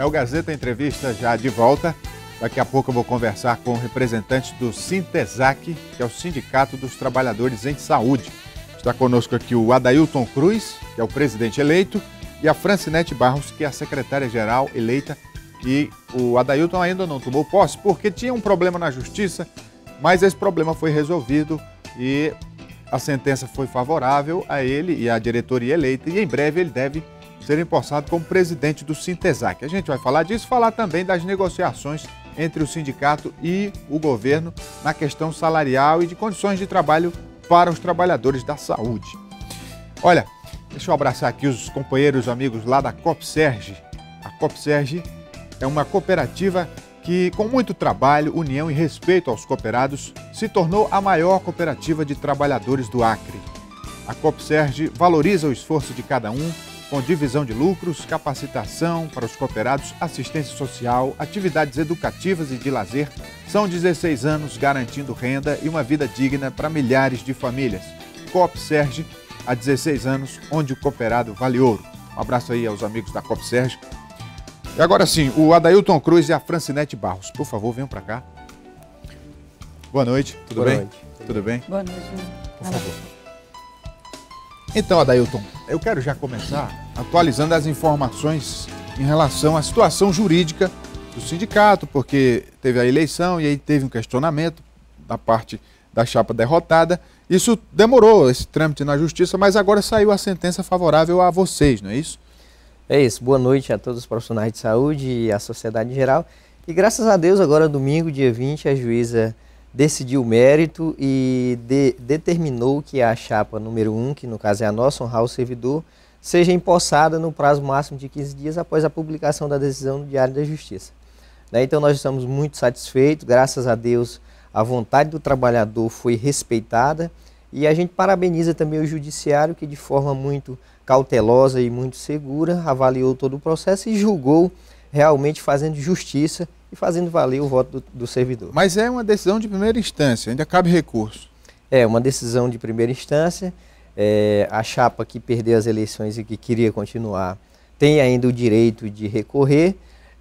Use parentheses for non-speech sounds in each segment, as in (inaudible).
É o Gazeta Entrevista já de volta. Daqui a pouco eu vou conversar com o representante do Sintesac, que é o Sindicato dos Trabalhadores em Saúde. Está conosco aqui o Adailton Cruz, que é o presidente eleito, e a Francinete Barros, que é a secretária-geral eleita, E o Adailton ainda não tomou posse, porque tinha um problema na justiça, mas esse problema foi resolvido e a sentença foi favorável a ele e à diretoria eleita, e em breve ele deve ser empossado como presidente do Sintesac. A gente vai falar disso, falar também das negociações entre o sindicato e o governo na questão salarial e de condições de trabalho para os trabalhadores da saúde. Olha, deixa eu abraçar aqui os companheiros, amigos lá da COPSERGE. A COPSERGE é uma cooperativa que, com muito trabalho, união e respeito aos cooperados, se tornou a maior cooperativa de trabalhadores do Acre. A COPSERGE valoriza o esforço de cada um com divisão de lucros, capacitação para os cooperados, assistência social, atividades educativas e de lazer. São 16 anos garantindo renda e uma vida digna para milhares de famílias. Coop Serge, há 16 anos, onde o cooperado vale ouro. Um abraço aí aos amigos da Coop Serge. E agora sim, o Adailton Cruz e a Francinete Barros. Por favor, venham para cá. Boa noite, tudo Boa bem? Noite. Tudo bem? Boa noite. Por favor. Então, Adailton, eu quero já começar atualizando as informações em relação à situação jurídica do sindicato, porque teve a eleição e aí teve um questionamento da parte da chapa derrotada. Isso demorou esse trâmite na justiça, mas agora saiu a sentença favorável a vocês, não é isso? É isso. Boa noite a todos os profissionais de saúde e à sociedade em geral. E graças a Deus, agora domingo, dia 20, a juíza decidiu o mérito e de, determinou que a chapa número 1, um, que no caso é a nossa, honrar o servidor, seja empossada no prazo máximo de 15 dias após a publicação da decisão do Diário da Justiça. Né? Então nós estamos muito satisfeitos, graças a Deus a vontade do trabalhador foi respeitada e a gente parabeniza também o Judiciário que de forma muito cautelosa e muito segura avaliou todo o processo e julgou realmente fazendo justiça e fazendo valer o voto do, do servidor. Mas é uma decisão de primeira instância, ainda cabe recurso. É, uma decisão de primeira instância. É, a chapa que perdeu as eleições e que queria continuar tem ainda o direito de recorrer,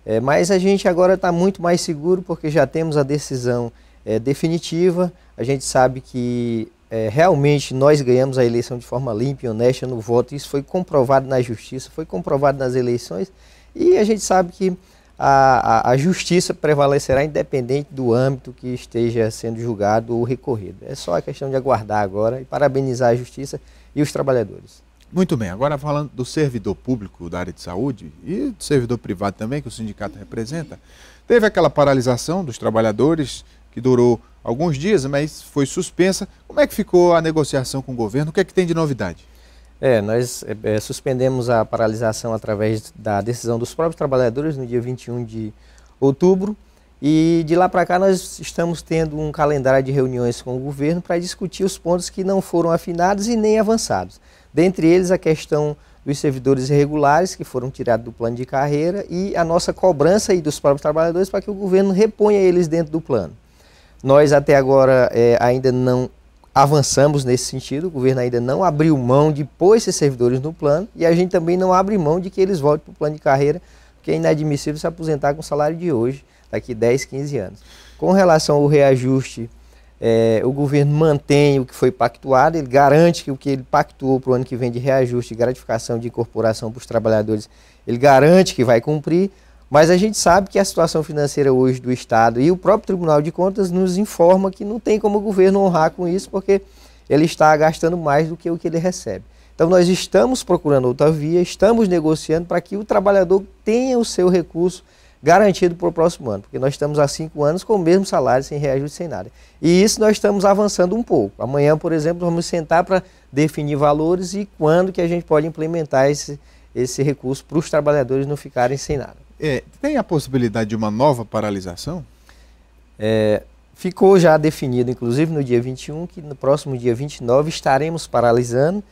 é, mas a gente agora está muito mais seguro porque já temos a decisão é, definitiva. A gente sabe que é, realmente nós ganhamos a eleição de forma limpa e honesta no voto. Isso foi comprovado na justiça, foi comprovado nas eleições e a gente sabe que a, a, a justiça prevalecerá independente do âmbito que esteja sendo julgado ou recorrido. É só a questão de aguardar agora e parabenizar a justiça e os trabalhadores. Muito bem, agora falando do servidor público da área de saúde e do servidor privado também, que o sindicato representa, teve aquela paralisação dos trabalhadores que durou alguns dias, mas foi suspensa. Como é que ficou a negociação com o governo? O que é que tem de novidade? É, nós é, é, suspendemos a paralisação através da decisão dos próprios trabalhadores no dia 21 de outubro. E de lá para cá nós estamos tendo um calendário de reuniões com o governo para discutir os pontos que não foram afinados e nem avançados. Dentre eles a questão dos servidores irregulares que foram tirados do plano de carreira e a nossa cobrança aí dos próprios trabalhadores para que o governo reponha eles dentro do plano. Nós até agora é, ainda não avançamos nesse sentido, o governo ainda não abriu mão de pôr esses servidores no plano e a gente também não abre mão de que eles voltem para o plano de carreira, porque é inadmissível se aposentar com o salário de hoje, daqui 10, 15 anos. Com relação ao reajuste, é, o governo mantém o que foi pactuado, ele garante que o que ele pactuou para o ano que vem de reajuste e gratificação de incorporação para os trabalhadores, ele garante que vai cumprir, mas a gente sabe que a situação financeira hoje do Estado e o próprio Tribunal de Contas nos informa que não tem como o governo honrar com isso, porque ele está gastando mais do que o que ele recebe. Então nós estamos procurando outra via, estamos negociando para que o trabalhador tenha o seu recurso garantido para o próximo ano, porque nós estamos há cinco anos com o mesmo salário, sem reajuste, sem nada. E isso nós estamos avançando um pouco. Amanhã, por exemplo, vamos sentar para definir valores e quando que a gente pode implementar esse, esse recurso para os trabalhadores não ficarem sem nada. É, tem a possibilidade de uma nova paralisação? É, ficou já definido, inclusive, no dia 21, que no próximo dia 29 estaremos paralisando.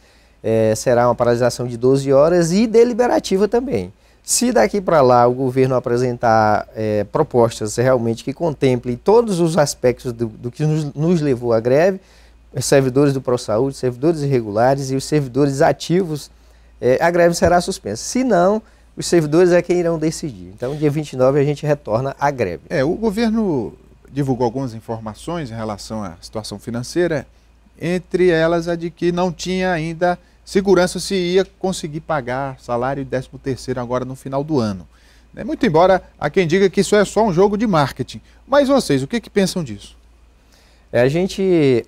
É, será uma paralisação de 12 horas e deliberativa também. Se daqui para lá o governo apresentar é, propostas realmente que contemplem todos os aspectos do, do que nos, nos, levou à greve, servidores do ProSaúde, servidores irregulares e os servidores ativos, é, a greve será suspensa. Se não, os servidores é quem irão decidir. Então, dia 29 a gente retorna à greve. É, o governo divulgou algumas informações em relação à situação financeira, entre elas a de que não tinha ainda segurança se ia conseguir pagar salário e 13 terceiro agora no final do ano. É, muito embora há quem diga que isso é só um jogo de marketing. Mas vocês, o que, que pensam disso? É, a gente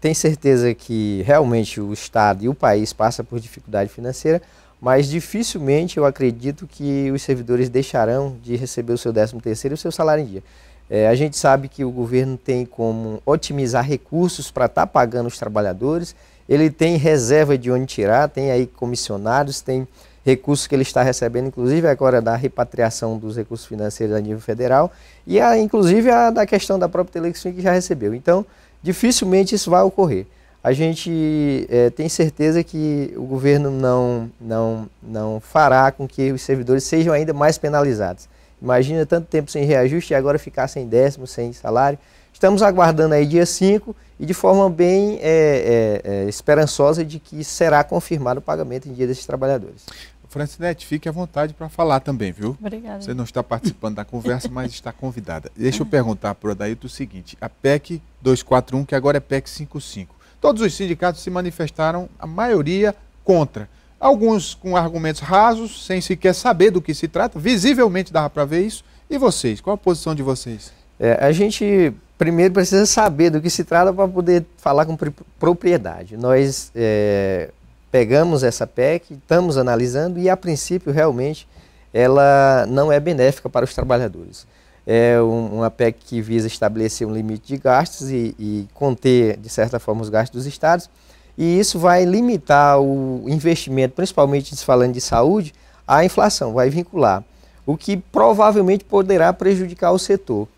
tem certeza que realmente o Estado e o país passa por dificuldade financeira, mas dificilmente eu acredito que os servidores deixarão de receber o seu 13º e o seu salário em dia. É, a gente sabe que o governo tem como otimizar recursos para estar tá pagando os trabalhadores, ele tem reserva de onde tirar, tem aí comissionados, tem recursos que ele está recebendo, inclusive agora da repatriação dos recursos financeiros a nível federal, e a, inclusive a da questão da própria Telexfin que já recebeu. Então, dificilmente isso vai ocorrer a gente é, tem certeza que o governo não, não, não fará com que os servidores sejam ainda mais penalizados. Imagina tanto tempo sem reajuste e agora ficar sem décimo, sem salário. Estamos aguardando aí dia 5 e de forma bem é, é, é, esperançosa de que será confirmado o pagamento em dia desses trabalhadores. Francinete, fique à vontade para falar também, viu? Obrigada. Você não está participando da conversa, mas está convidada. Deixa eu perguntar para o Adailto o seguinte: a PEC 241, que agora é PEC 55, Todos os sindicatos se manifestaram, a maioria contra. Alguns com argumentos rasos, sem sequer saber do que se trata, visivelmente dava para ver isso. E vocês? Qual a posição de vocês? É, a gente primeiro precisa saber do que se trata para poder falar com propriedade. Nós é, pegamos essa PEC, estamos analisando e, a princípio, realmente, ela não é benéfica para os trabalhadores é uma PEC que visa estabelecer um limite de gastos e, e conter, de certa forma, os gastos dos estados. E isso vai limitar o investimento, principalmente falando de saúde, à inflação, vai vincular. O que provavelmente poderá prejudicar o setor,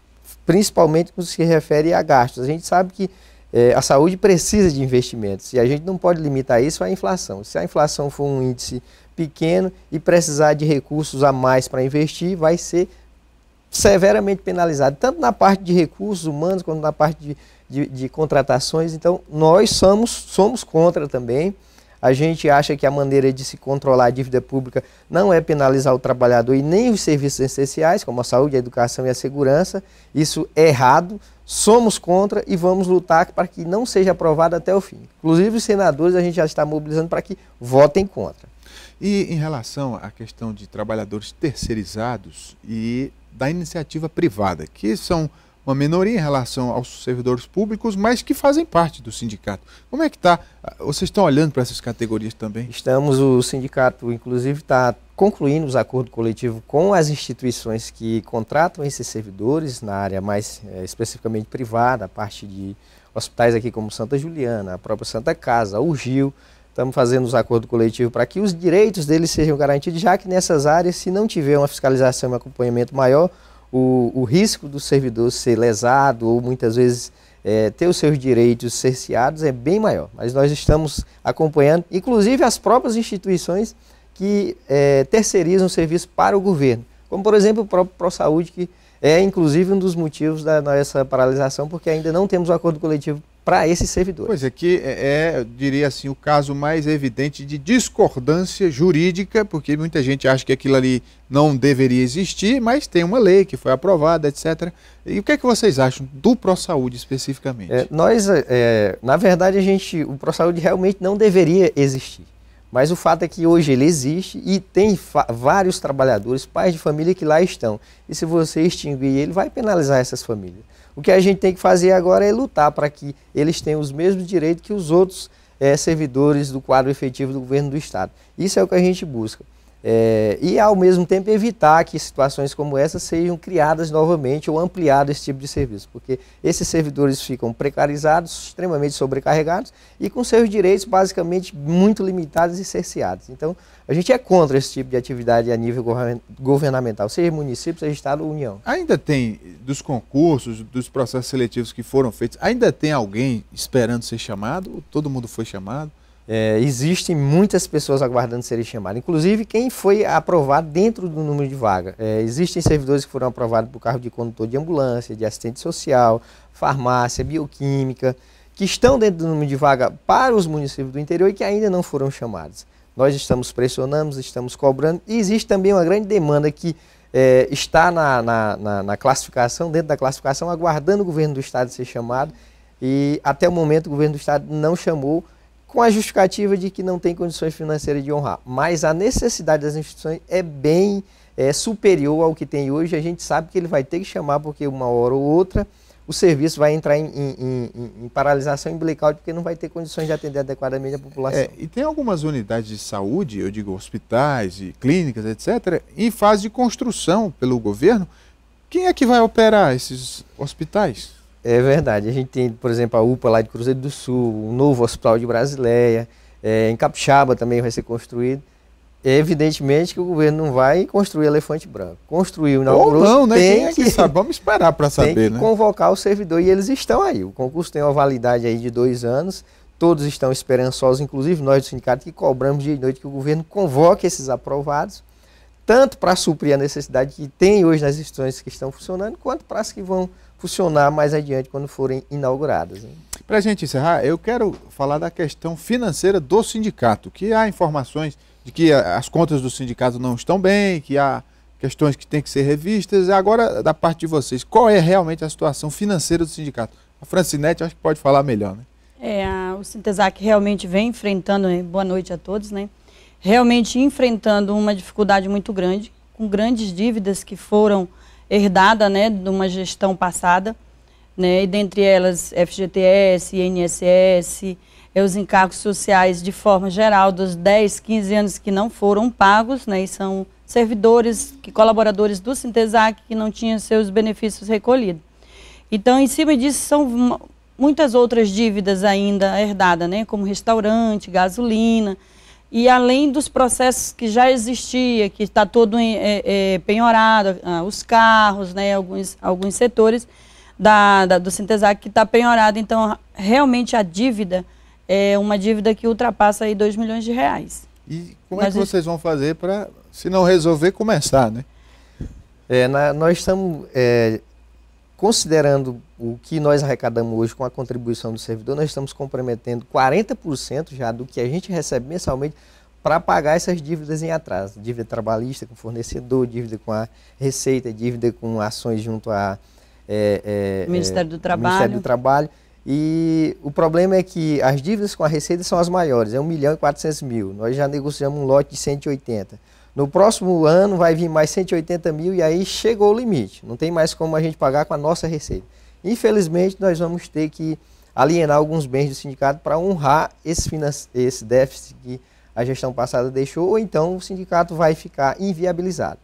principalmente quando se refere a gastos. A gente sabe que é, a saúde precisa de investimentos e a gente não pode limitar isso à inflação. Se a inflação for um índice pequeno e precisar de recursos a mais para investir, vai ser severamente penalizado, tanto na parte de recursos humanos quanto na parte de, de, de, contratações. Então, nós somos, somos contra também. A gente acha que a maneira de se controlar a dívida pública não é penalizar o trabalhador e nem os serviços essenciais, como a saúde, a educação e a segurança. Isso é errado. Somos contra e vamos lutar para que não seja aprovado até o fim. Inclusive, os senadores a gente já está mobilizando para que votem contra. E em relação à questão de trabalhadores terceirizados e da iniciativa privada, que são uma minoria em relação aos servidores públicos, mas que fazem parte do sindicato. Como é que está? Vocês estão olhando para essas categorias também? Estamos, o sindicato, inclusive, está concluindo os acordos coletivos com as instituições que contratam esses servidores na área mais é, especificamente privada, a parte de hospitais aqui como Santa Juliana, a própria Santa Casa, o Gil, Estamos fazendo os acordos coletivos para que os direitos deles sejam garantidos, já que nessas áreas, se não tiver uma fiscalização e um acompanhamento maior, o, o risco do servidor ser lesado ou muitas vezes é, ter os seus direitos cerceados é bem maior. Mas nós estamos acompanhando, inclusive as próprias instituições que é, terceirizam o serviço para o governo, como por exemplo o próprio ProSaúde, que é inclusive um dos motivos da nossa paralisação, porque ainda não temos o um acordo coletivo para esses servidores. Pois é, que é, é, eu diria assim, o caso mais evidente de discordância jurídica, porque muita gente acha que aquilo ali não deveria existir, mas tem uma lei que foi aprovada, etc. E o que é que vocês acham do ProSaúde especificamente? É, nós, é, é na verdade, a gente, o ProSaúde realmente não deveria existir. Mas o fato é que hoje ele existe e tem vários trabalhadores, pais de família que lá estão. E se você extinguir ele, vai penalizar essas famílias. O que a gente tem que fazer agora é lutar para que eles tenham os mesmos direitos que os outros é, servidores do quadro efetivo do governo do Estado. Isso é o que a gente busca. É, e, ao mesmo tempo, evitar que situações como essa sejam criadas novamente ou ampliado esse tipo de serviço, porque esses servidores ficam precarizados, extremamente sobrecarregados e com seus direitos basicamente muito limitados e cerceados. Então, a gente é contra esse tipo de atividade a nível governamental, seja município, seja Estado ou União. Ainda tem, dos concursos, dos processos seletivos que foram feitos, ainda tem alguém esperando ser chamado? Todo mundo foi chamado? é, existem muitas pessoas aguardando serem chamadas, inclusive quem foi aprovado dentro do número de vaga. É, existem servidores que foram aprovados por carro de condutor de ambulância, de assistente social, farmácia, bioquímica, que estão dentro do número de vaga para os municípios do interior e que ainda não foram chamados. Nós estamos pressionando, estamos cobrando e existe também uma grande demanda que é, está na, na, na, na, classificação, dentro da classificação, aguardando o governo do Estado ser chamado e até o momento o governo do Estado não chamou com a justificativa de que não tem condições financeiras de honrar. Mas a necessidade das instituições é bem é, superior ao que tem hoje. A gente sabe que ele vai ter que chamar, porque uma hora ou outra o serviço vai entrar em, em, em, em paralisação, em blackout, porque não vai ter condições de atender adequadamente a população. É, e tem algumas unidades de saúde, eu digo hospitais e clínicas, etc., em fase de construção pelo governo. Quem é que vai operar esses hospitais? É verdade. A gente tem, por exemplo, a UPA lá de Cruzeiro do Sul, o novo Hospital de Brasileia, é, em Capixaba também vai ser construído. É evidentemente que o governo não vai construir elefante branco. Construiu, na Ou não, né? Tem é que, que (laughs) sabe? Vamos esperar para saber, tem que né? convocar o servidor e eles estão aí. O concurso tem uma validade aí de dois anos. Todos estão esperançosos, inclusive nós do sindicato, que cobramos dia e noite que o governo convoque esses aprovados, tanto para suprir a necessidade que tem hoje nas instituições que estão funcionando, quanto para as que vão funcionar mais adiante quando forem inauguradas. Né? Para a gente encerrar, eu quero falar da questão financeira do sindicato, que há informações de que as contas do sindicato não estão bem, que há questões que têm que ser revistas. Agora, da parte de vocês, qual é realmente a situação financeira do sindicato? A Francinete acho que pode falar melhor, né? É, o Sintesac realmente vem enfrentando, né, boa noite a todos, né? Realmente enfrentando uma dificuldade muito grande, com grandes dívidas que foram herdada né, de uma gestão passada, né, e dentre elas FGTS, INSS, é os encargos sociais de forma geral dos 10, 15 anos que não foram pagos, né, e são servidores, que, colaboradores do Sintesac que não tinham seus benefícios recolhidos. Então, em cima disso, são muitas outras dívidas ainda herdadas, né, como restaurante, gasolina, e além dos processos que já existia, que está todo é, é, penhorado, ah, os carros, né, alguns, alguns setores da, da do Sintesac que está penhorado. Então, realmente a dívida é uma dívida que ultrapassa aí 2 milhões de reais. E como é Mas é que vocês vão fazer para, se não resolver, começar, né? É, na, nós estamos é, considerando o que nós arrecadamos hoje com a contribuição do servidor, nós estamos comprometendo 40% já do que a gente recebe mensalmente para pagar essas dívidas em atraso. Dívida trabalhista com fornecedor, dívida com a Receita, dívida com ações junto a... É, é, é Ministério do Trabalho. Ministério do Trabalho. E o problema é que as dívidas com a Receita são as maiores, é 1 milhão e 400 mil. Nós já negociamos um lote de 180 no próximo ano vai vir mais 180 mil e aí chegou o limite. Não tem mais como a gente pagar com a nossa receita. Infelizmente, nós vamos ter que alienar alguns bens do sindicato para honrar esse, esse déficit que a gestão passada deixou, ou então o sindicato vai ficar inviabilizado.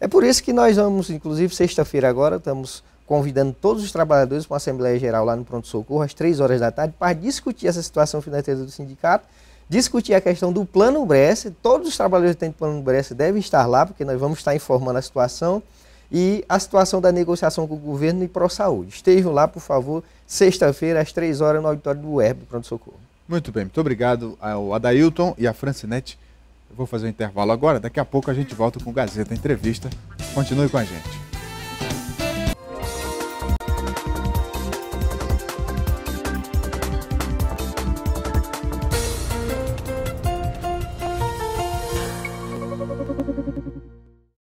É por isso que nós vamos, inclusive, sexta-feira agora, estamos convidando todos os trabalhadores para uma Assembleia Geral lá no Pronto Socorro, às três horas da tarde, para discutir essa situação financeira do sindicato discutir a questão do plano Bresse. Todos os trabalhadores que têm plano Bresse devem estar lá, porque nós vamos estar informando a situação e a situação da negociação com o governo e Pró-Saúde. Estejam lá, por favor, sexta-feira, às três horas, no auditório do UERB, pronto-socorro. Muito bem, muito obrigado ao Adailton e à Francinete. Eu vou fazer um intervalo agora, daqui a pouco a gente volta com o Gazeta Entrevista. Continue com a gente.